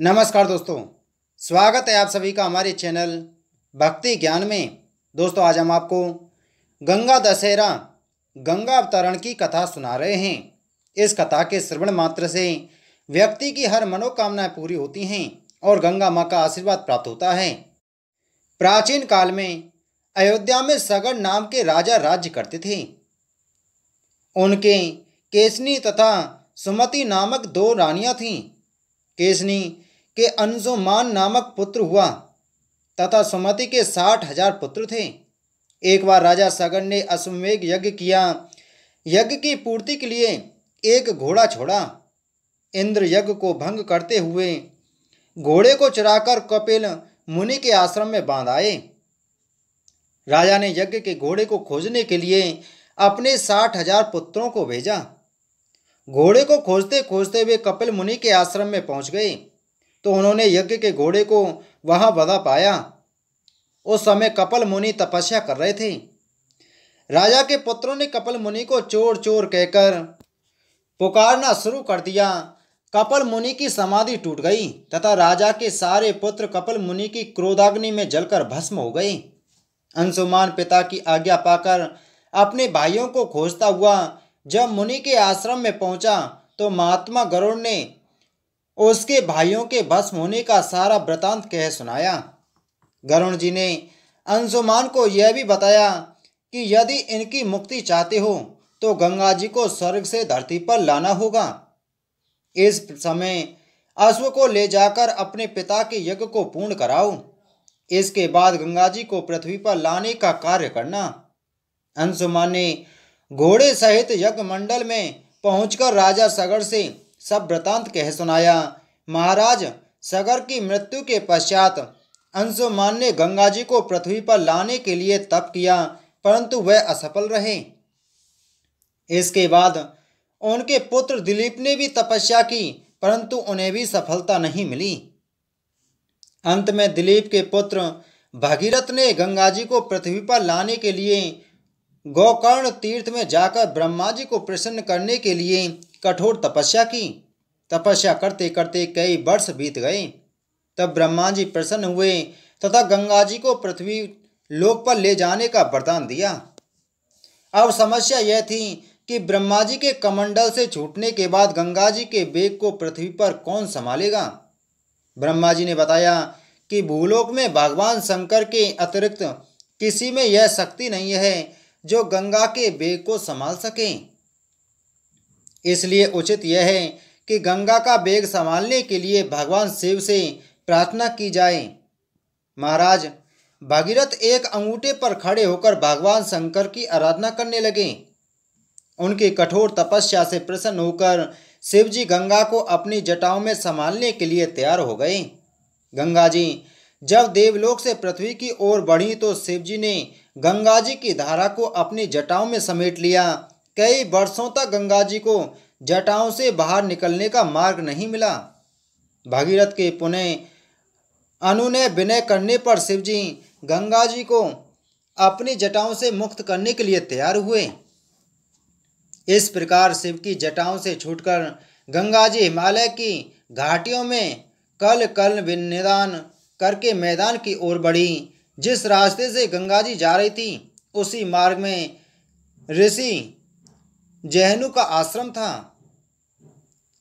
नमस्कार दोस्तों स्वागत है आप सभी का हमारे चैनल भक्ति ज्ञान में दोस्तों आज हम आपको गंगा दशहरा गंगा अवतरण की कथा सुना रहे हैं इस कथा के श्रवण मात्र से व्यक्ति की हर मनोकामनाएं पूरी होती हैं और गंगा माँ का आशीर्वाद प्राप्त होता है प्राचीन काल में अयोध्या में सगर नाम के राजा राज्य करते थे उनके केसनी तथा सुमति नामक दो रानियां थीं केसनी के अनजुमान नामक पुत्र हुआ तथा सुमति के साठ हजार पुत्र थे एक बार राजा सगन ने अश्वमेघ यज्ञ किया यज्ञ की पूर्ति के लिए एक घोड़ा छोड़ा इंद्र यज्ञ को भंग करते हुए घोड़े को चराकर कपिल मुनि के आश्रम में बांध आए राजा ने यज्ञ के घोड़े को खोजने के लिए अपने साठ हजार पुत्रों को भेजा घोड़े को खोजते खोजते वे कपिल मुनि के आश्रम में पहुंच गए तो उन्होंने यज्ञ के घोड़े को वहां बदा पाया उस समय कपल मुनि तपस्या कर रहे थे राजा के पुत्रों ने कपल मुनि को चोर चोर कहकर पुकारना शुरू कर दिया कपल मुनि की समाधि टूट गई तथा राजा के सारे पुत्र कपल मुनि की क्रोधाग्नि में जलकर भस्म हो गए अंशुमान पिता की आज्ञा पाकर अपने भाइयों को खोजता हुआ जब मुनि के आश्रम में पहुंचा तो महात्मा गरुड़ ने और उसके भाइयों के भस्म होने का सारा वृतांत कह सुनाया गरुण जी ने अंशुमान को यह भी बताया कि यदि इनकी मुक्ति चाहते हो तो गंगा जी को स्वर्ग से धरती पर लाना होगा इस समय अश्व को ले जाकर अपने पिता के यज्ञ को पूर्ण कराओ इसके बाद गंगा जी को पृथ्वी पर लाने का कार्य करना अंशुमान ने घोड़े सहित यज्ञ मंडल में पहुंचकर राजा सगर से सब वृतांत कह सुनाया महाराज सगर की मृत्यु के पश्चात अंशुमान ने गंगा जी को पृथ्वी पर लाने के लिए तप किया परंतु वह असफल रहे इसके बाद उनके पुत्र दिलीप ने भी तपस्या की परंतु उन्हें भी सफलता नहीं मिली अंत में दिलीप के पुत्र भगीरथ ने गंगा जी को पृथ्वी पर लाने के लिए गोकर्ण तीर्थ में जाकर ब्रह्मा जी को प्रसन्न करने के लिए कठोर तपस्या की तपस्या करते करते कई वर्ष बीत गए तब ब्रह्मा जी प्रसन्न हुए तथा गंगा जी को पृथ्वी लोक पर ले जाने का वरदान दिया अब समस्या यह थी कि ब्रह्मा जी के कमंडल से छूटने के बाद गंगा जी के बेग को पृथ्वी पर कौन संभालेगा ब्रह्मा जी ने बताया कि भूलोक में भगवान शंकर के अतिरिक्त किसी में यह शक्ति नहीं है जो गंगा के बेग को संभाल सकें इसलिए उचित यह है कि गंगा का वेग संभालने के लिए भगवान शिव से प्रार्थना की जाए महाराज भगीरथ एक अंगूठे पर खड़े होकर भगवान शंकर की आराधना करने लगे उनकी कठोर तपस्या से प्रसन्न होकर शिवजी गंगा को अपनी जटाओं में संभालने के लिए तैयार हो गए गंगा जी जब देवलोक से पृथ्वी की ओर बढ़ी तो शिवजी ने गंगा जी की धारा को अपनी जटाओं में समेट लिया कई वर्षों तक गंगा जी को जटाओं से बाहर निकलने का मार्ग नहीं मिला भगीरथ के पुणे अनु ने विनय करने पर शिवजी गंगा जी को अपनी जटाओं से मुक्त करने के लिए तैयार हुए इस प्रकार शिव की जटाओं से छूटकर गंगा जी हिमालय की घाटियों में कल कल निदान करके मैदान की ओर बढ़ी जिस रास्ते से गंगा जी जा रही थी उसी मार्ग में ऋषि जहनु का आश्रम था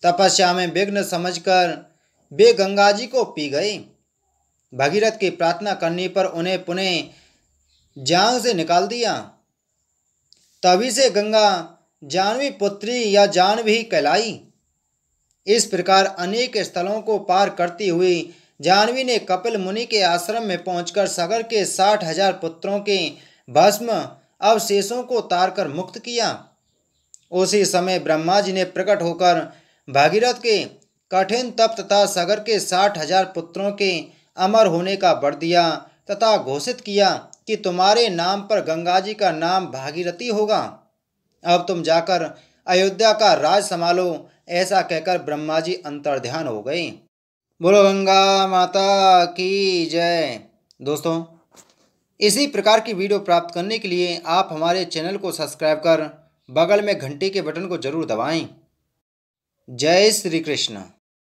तपस्या में विघ्न समझकर वे गंगा जी को पी गए भगीरथ की प्रार्थना करने पर उन्हें पुनः जांग से निकाल दिया तभी से गंगा जानवी पुत्री या जानवी कहलाई इस प्रकार अनेक स्थलों को पार करती हुई जानवी ने कपिल मुनि के आश्रम में पहुंचकर सगर के साठ हजार पुत्रों के भस्म अवशेषों को तारकर मुक्त किया उसी समय ब्रह्मा जी ने प्रकट होकर भागीरथ के कठिन तप तथा सागर के साठ हजार पुत्रों के अमर होने का बर दिया तथा घोषित किया कि तुम्हारे नाम पर गंगा जी का नाम भागीरथी होगा अब तुम जाकर अयोध्या का राज संभालो ऐसा कहकर ब्रह्मा जी अंतर्ध्यान हो गए बोलो गंगा माता की जय दोस्तों इसी प्रकार की वीडियो प्राप्त करने के लिए आप हमारे चैनल को सब्सक्राइब कर बगल में घंटी के बटन को जरूर दबाएं जय श्री कृष्ण